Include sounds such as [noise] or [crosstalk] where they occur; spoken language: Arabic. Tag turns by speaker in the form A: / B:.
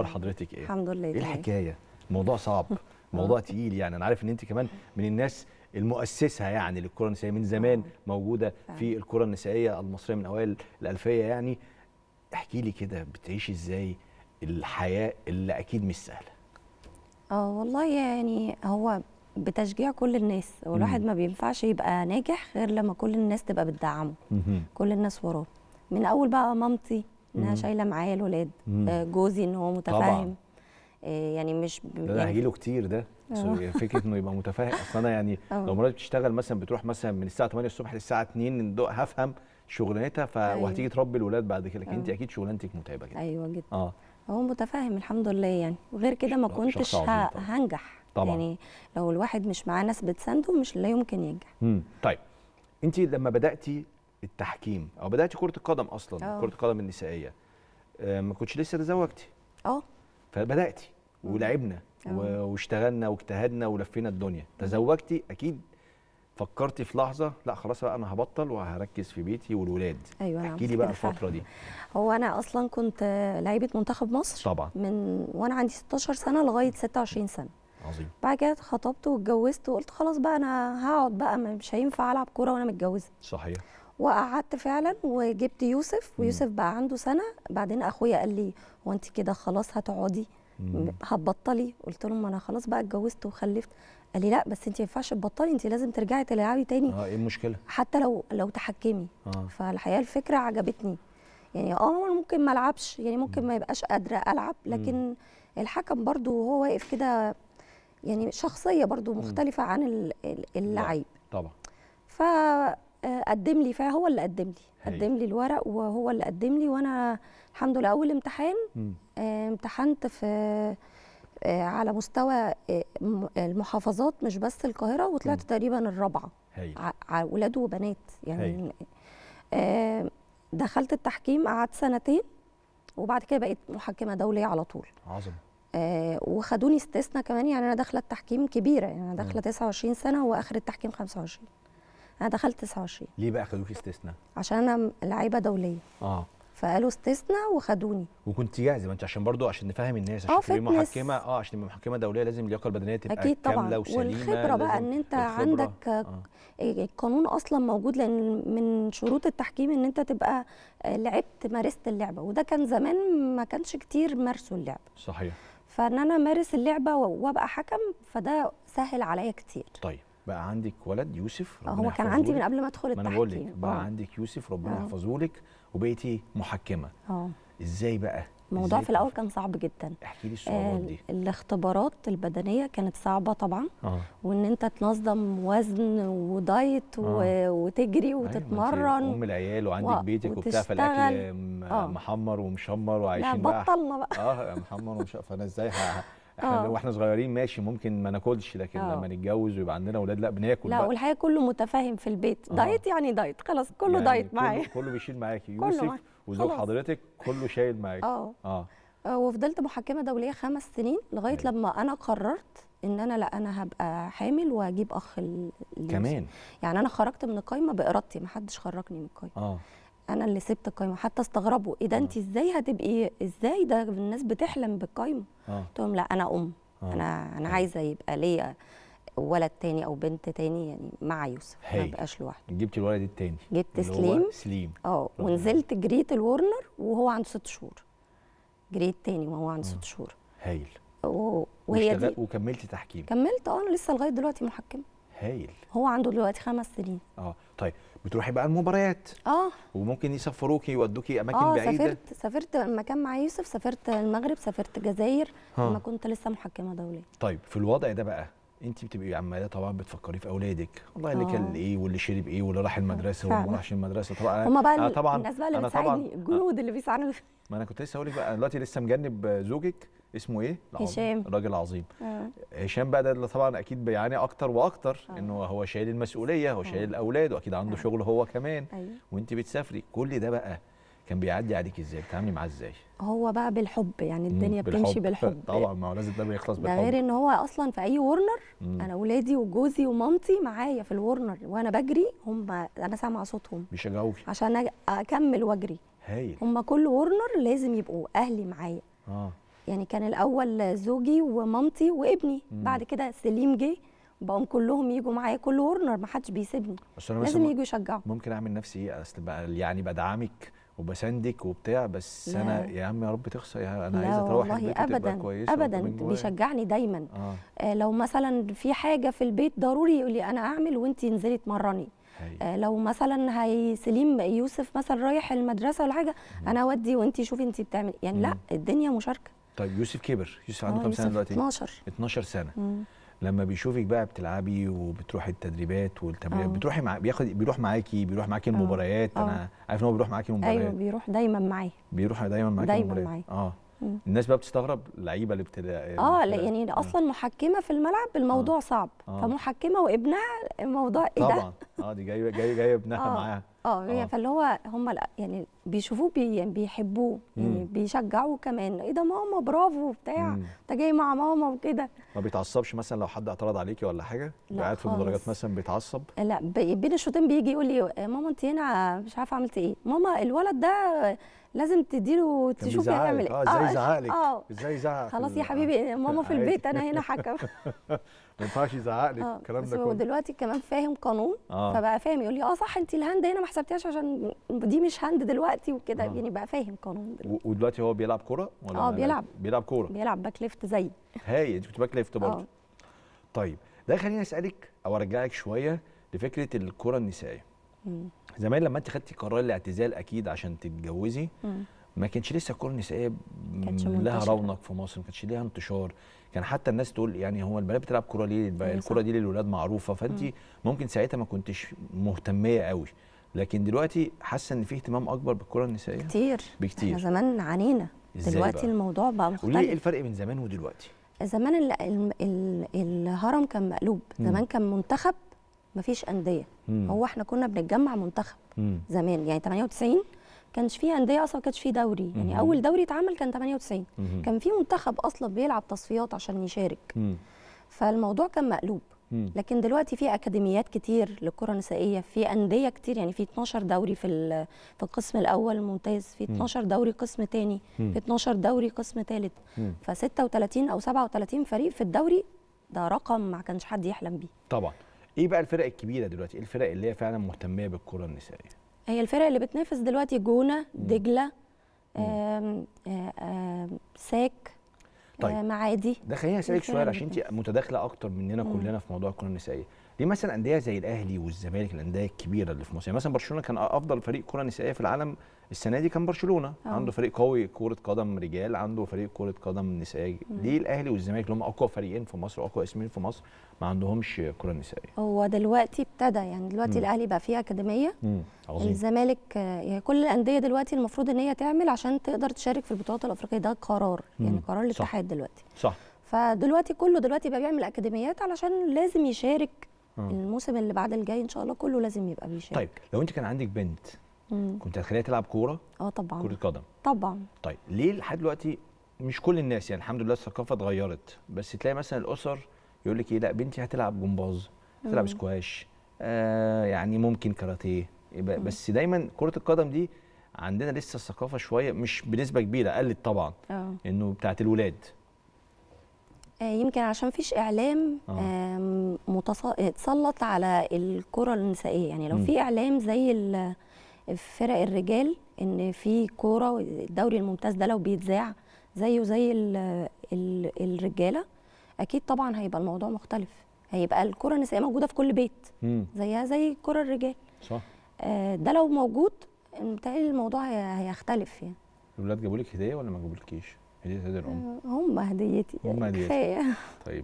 A: اخبار حضرتك ايه الحمد لله ايه الحكايه موضوع صعب [laughs] موضوع تقيل يعني انا عارف ان انت كمان من الناس المؤسسه يعني للكره النسائيه من زمان اه. موجوده في الكره النسائيه المصريه من اوائل الالفيه يعني احكي لي كده بتعيشي ازاي الحياه اللي اكيد مش سهله
B: اه والله يعني هو بتشجيع كل الناس والواحد ما بينفعش يبقى ناجح غير لما كل الناس تبقى بتدعمه كل الناس وراه من اول بقى مامتي انها شايله معايا الولاد آه، جوزي ان هو متفاهم آه، يعني مش ب... ده يعني له
A: كتير ده آه. يعني فكره انه يبقى متفاهم اصل انا يعني [laughs] أوه. لو مراتي بتشتغل مثلا بتروح مثلا من الساعه 8 الصبح للساعه 2 هفهم شغلانتها ف... أيوة. وهتيجي تربي الولاد بعد كده لكن انت اكيد شغلانتك متعبه جدا
B: ايوه جدا اه هو متفاهم الحمد لله يعني وغير كده ما كنتش ه... هنجح طبعا يعني لو الواحد مش معاه ناس بتسنده مش لا يمكن ينجح
A: امم طيب انت لما بداتي التحكيم او بدات كره القدم اصلا أوه. كره القدم النسائيه ما كنتش لسه تزوجتي اه فبداتي ولعبنا واشتغلنا واجتهدنا ولفينا الدنيا تزوجتي اكيد فكرتي في لحظه لا خلاص بقى انا هبطل وهركز في بيتي والولاد
B: ايوه احكي لي بقى الفتره دي هو انا اصلا كنت لعيبه منتخب مصر طبعا من وانا عندي 16 سنه لغايه 26 سنه عظيم بعد كده خطبت واتجوزت وقلت خلاص بقى انا هقعد بقى مش هينفع العب كوره وانا متجوزه صحيح وقعدت فعلا وجبت يوسف ويوسف بقى عنده سنه بعدين اخويا قال لي هو انت كده خلاص هتقعدي هتبطلي قلت له ما انا خلاص بقى اتجوزت وخلفت قال لي لا بس انت ما ينفعش تبطلي انت لازم ترجعي تلعبي تاني اه ايه المشكله حتى لو لو تحكمي آه. فالحقيقه الفكره عجبتني يعني اه ممكن ما العبش يعني ممكن ما يبقاش قادره العب لكن مم. الحكم برضو وهو واقف كده يعني شخصيه برضو مختلفه عن اللعيب طبعا ف قدم لي فهو اللي قدم لي قدم لي الورق وهو اللي قدم لي وانا الحمد لله اول امتحان آه، امتحنت في آه، على مستوى آه، المحافظات مش بس القاهره وطلعت م. تقريبا الرابعه اولاد وبنات يعني دخلت التحكيم قعدت سنتين وبعد كده بقيت محكمه دوليه على طول عظيم وخدوني استثناء كمان يعني انا داخله التحكيم كبيره يعني انا داخله 29 سنه واخر التحكيم 25 انا دخلت 29
A: ليه بقى خدوكي استثناء
B: عشان انا لعيبه دوليه اه فقالوا استثناء وخدوني
A: وكنت جاهزه ما انت عشان برضو عشان نفهم الناس آه، عشان تبقي محكمه اه عشان تبقي محكمه دوليه لازم اللياقه البدنيه تبقى اكيد طبعا وسليمه والخبره بقى ان انت الخبرة. عندك
B: آه. آه. القانون اصلا موجود لان من شروط التحكيم ان انت تبقى آه، لعبت مارست اللعبه وده كان زمان ما كانش كتير مارسوا اللعبه صحيح فان انا مارس اللعبه وابقى حكم فده سهل عليا كتير
A: طيب بقى عندك ولد يوسف آه، ربنا هو كان عندي من قبل ما ادخل التحكيم ما انا بقول لك بقى أوه. عندك يوسف ربنا آه. يحفظه لك وبقيتي إيه؟ محكمه اه ازاي بقى الموضوع في الاول
B: كان صعب جدا احكي لي الصعوبات آه، دي الاختبارات البدنيه كانت صعبه طبعا آه. وان انت تنظم وزن ودايت وتجري أيوة، وتتمرن أيوة ام
A: العيال وعندك و... بيتك وبتاع فالاكل محمر ومشمر وعايشين لا بطلنا بقى, بقى. اه محمر ومشمر فانا ازاي احنا آه. واحنا صغيرين ماشي ممكن ما ناكلش لكن أوه. لما نتجوز ويبقى عندنا اولاد لا بناكل لا بقى. والحقيقه
B: كله متفاهم في البيت آه. دايت يعني دايت خلاص كله يعني دايت معايا
A: كله بيشيل معاكي [laughs] يوسف وزوج حضرتك كله شايل معاكي آه. اه
B: اه وفضلت محكمه دوليه خمس سنين لغايه لما انا قررت ان انا لا انا هبقى حامل واجيب اخ كمان يعني انا خرجت من القايمه بارادتي ما حدش خرجني من القايمه آه. انا اللي سبت القايمه حتى استغربوا ايه ده آه. انت ازاي هتبقي ازاي ده الناس بتحلم بالقايمه آه. قلت لهم لا انا ام آه. انا انا عايزه يبقى ليا ولد تاني او بنت تاني يعني مع يوسف ما بقاش لوحده
A: جبت الولد التاني جبت سليم سليم
B: اه ونزلت جريت الورنر وهو عنده ست شهور جريت تاني وهو عنده ست شهور هايل وهي دي
A: وكملت تحكيم
B: كملت اه انا لسه لغايه دلوقتي محكمه هايل هو عنده دلوقتي خمس سنين
A: اه طيب بتروحي بقى المباريات اه وممكن يسفروكي يودوكي اماكن آه بعيده اه سافرت
B: سافرت مكان مع يوسف سافرت المغرب سافرت الجزائر لما كنت لسه محكمه دوليه
A: طيب في الوضع ده بقى انت بتبقي عماله طبعا بتفكري في اولادك والله آه. اللي كان ايه واللي شرب ايه واللي راح المدرسه واللي ما راحش المدرسه طبعا هم بقى أنا طبعا الناس بقى اللي بتساعدني
B: الجنود اللي بيساعدوا
A: [laughs] ما انا كنت لسه هقول لك بقى دلوقتي لسه مجنب زوجك اسمه ايه؟ هشام الراجل عظيم آه. هشام بقى ده طبعا اكيد بيعاني اكتر واكتر آه. انه هو شايل المسؤوليه هو شايل آه. الاولاد واكيد عنده آه. شغل هو كمان أيوه. وانت بتسافري كل ده بقى كان بيعدي عليك ازاي بتتعاملي معاه ازاي
B: هو بقى بالحب يعني الدنيا بالحب. بتمشي بالحب طبعا
A: ما هو لازم ده بيخلص بالحب ده غير ان
B: هو اصلا في اي ورنر مم. انا ولادي وجوزي ومامتي معايا في الورنر وانا بجري هم انا سامعه صوتهم بيشجعوك عشان اكمل واجري هايل هم كل ورنر لازم يبقوا اهلي معايا اه يعني كان الاول زوجي ومامتي وابني مم. بعد كده سليم جه بقوم كلهم يجوا معايا كل ورنر ما حدش بيسيبني لازم يجوا يشجعوا
A: ممكن اعمل نفسي ايه اصل يعني بدعمك وبساندك وبتاع بس لا. انا نعم. يا عم يا رب تخسر يا انا عايزه تروح والله البيت ابدا كويسة ابدا بيشجعني
B: دايما آه. آه لو مثلا في حاجه في البيت ضروري يقول لي انا اعمل وانت انزلي اتمرني آه لو مثلا هي سليم يوسف مثلا رايح المدرسه ولا حاجه م. انا اودي وانت شوفي انت بتعمل يعني م. لا الدنيا مشاركه
A: طيب يوسف كبر يوسف عنده آه، كام سنه دلوقتي 12 12 سنه م. لما بيشوفك بقى بتلعبي وبتروحي التدريبات والتمرينات آه. بتروحي مع بياخد بيروح معاكي بيروح معاكي آه. المباريات أوه. انا عارف ان هو بيروح معاكي المباريات ايوه
B: بيروح دايما معايا
A: بيروح دايما معاكي دايما معايا اه مم. الناس بقى بتستغرب اللعيبه اللي بتد... اه
B: لا يعني آه. اصلا محكمه في الملعب الموضوع آه. صعب آه. فمحكمه وابنها الموضوع ايه ده طبعا
A: اه دي جايه جايه جايه ابنها آه. معاها
B: اه, آه. فاللي هو هم يعني بيشوفوه بي يعني بيحبوه يعني بيشجعوه كمان ايه ده ماما برافو بتاع انت جاي مع ماما وكده
A: ما بيتعصبش مثلا لو حد اعترض عليكي ولا حاجه قاعد في المدرجات مثلا بيتعصب
B: لا بين الشوطين بيجي يقول لي إيه، ماما انت هنا مش عارفه عملت ايه ماما الولد ده لازم تديله تشوف هيعمل ايه اه ازاي آه، زعقلك اه
A: ازاي يزعق خلاص يا آه، حبيبي ماما في البيت انا هنا [laughs] حكم ما ينفعش يزعقلك آه، الكلام ده كله
B: دلوقتي كمان فاهم قانون آه. فبقى فاهم يقول لي اه صح انت الهند هنا ما حسبتيهاش عشان دي مش هند دلوقتي دلوقتي وكده آه. يعني بقى فاهم قانون
A: دلوقتي ودلوقتي هو بيلعب كوره ولا اه بيلعب بيلعب كوره
B: بيلعب باك ليفت زيي
A: هاي انت كنت باك ليفت برضه آه. طيب ده خليني اسالك او ارجعك شويه لفكره الكره النسائيه زمان لما انت خدتي قرار الاعتزال اكيد عشان تتجوزي ما كانش لسه الكره النسائيه لها رونق في مصر ما كانش ليها انتشار كان حتى الناس تقول يعني هو البنات بتلعب كوره ليه أيوة الكوره دي للولاد معروفه فانت ممكن ساعتها ما كنتش مهتميه قوي لكن دلوقتي حاسه ان في اهتمام اكبر بالكره النسائيه كتير
B: بكتير احنا زمان عانينا دلوقتي بقى؟ الموضوع بقى إيه مختلف وليه
A: الفرق بين زمان ودلوقتي
B: زمان ال الهرم كان مقلوب مم. زمان كان منتخب مفيش انديه مم. هو احنا كنا بنتجمع منتخب مم. زمان يعني 98 كانش فيه انديه اصلا ما كانش فيه دوري يعني مم. اول دوري اتعمل كان 98 مم. كان في منتخب اصلا بيلعب تصفيات عشان يشارك مم. فالموضوع كان مقلوب لكن دلوقتي في اكاديميات كتير للكره النسائيه في انديه كتير يعني في 12 دوري في في القسم الاول ممتاز في 12 دوري قسم ثاني في 12 دوري قسم ثالث ف 36 او 37 فريق في الدوري ده رقم ما كانش حد يحلم بيه
A: طبعا ايه بقى الفرق الكبيره دلوقتي ايه الفرق اللي هي فعلا مهتميه بالكره النسائيه
B: هي الفرق اللي بتنافس دلوقتي جونه دجله آم آم آم ساك طيب آه، معادي ده خليني اسالك سؤال عشان انت
A: متداخله اكتر مننا كلنا في موضوع القانون النسائيه ليه مثلا انديه زي الاهلي والزمالك الانديه الكبيره اللي في مصر يعني مثلا برشلونه كان افضل فريق كره نسائيه في العالم السنه دي كان برشلونه أوه. عنده فريق قوي كره قدم رجال عنده فريق كره قدم نسائي ليه الاهلي والزمالك اللي هم اقوى فريقين في مصر واقوى اسمين في مصر ما عندهمش كره نسائيه
B: هو دلوقتي ابتدى يعني دلوقتي مم. الاهلي بقى فيه اكاديميه عظيم. الزمالك يعني كل الانديه دلوقتي المفروض ان هي تعمل عشان تقدر تشارك في البطولات الافريقيه ده قرار يعني مم. يعني قرار الاتحاد دلوقتي صح فدلوقتي كله دلوقتي بقى بيعمل اكاديميات علشان لازم يشارك آه. الموسم اللي بعد الجاي ان شاء الله كله لازم يبقى بيشارك طيب
A: لو انت كان عندك بنت مم. كنت هتخليها تلعب كوره اه طبعا كره قدم طبعا طيب ليه لحد دلوقتي مش كل الناس يعني الحمد لله الثقافه اتغيرت بس تلاقي مثلا الاسر يقول لك ايه لا بنتي هتلعب جمباز هتلعب سكواش آه يعني ممكن كاراتيه بس دايما كره القدم دي عندنا لسه الثقافه شويه مش بنسبه كبيره قلت طبعا آه. انه بتاعت الولاد
B: آه، يمكن عشان فيش اعلام آه. متسلط على الكره النسائيه يعني لو م. في اعلام زي فرق الرجال ان في كوره الدوري الممتاز ده لو بيتذاع زيه زي الرجاله اكيد طبعا هيبقى الموضوع مختلف هيبقى الكره النسائيه موجوده في كل بيت زيها زي كره الرجال صح آه، ده لو موجود الموضوع هيختلف يعني
A: الولاد جابوا لك هديه ولا ما جابولكيش؟ هدية عيد الأم هم هديتي يعني هم هديتي طيب